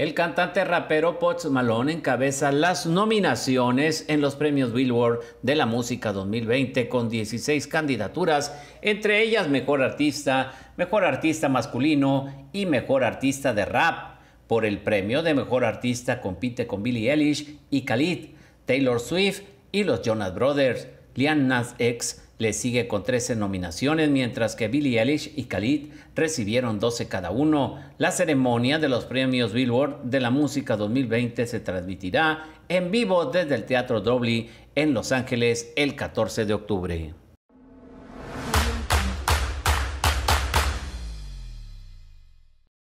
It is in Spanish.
El cantante rapero Potts Malone encabeza las nominaciones en los premios Billboard de la música 2020 con 16 candidaturas, entre ellas Mejor Artista, Mejor Artista Masculino y Mejor Artista de Rap. Por el premio de Mejor Artista compite con Billie Eilish y Khalid, Taylor Swift y los Jonas Brothers, Lian Nas X, le sigue con 13 nominaciones, mientras que Billie Eilish y Khalid recibieron 12 cada uno. La ceremonia de los premios Billboard de la Música 2020 se transmitirá en vivo desde el Teatro Dobley en Los Ángeles el 14 de octubre.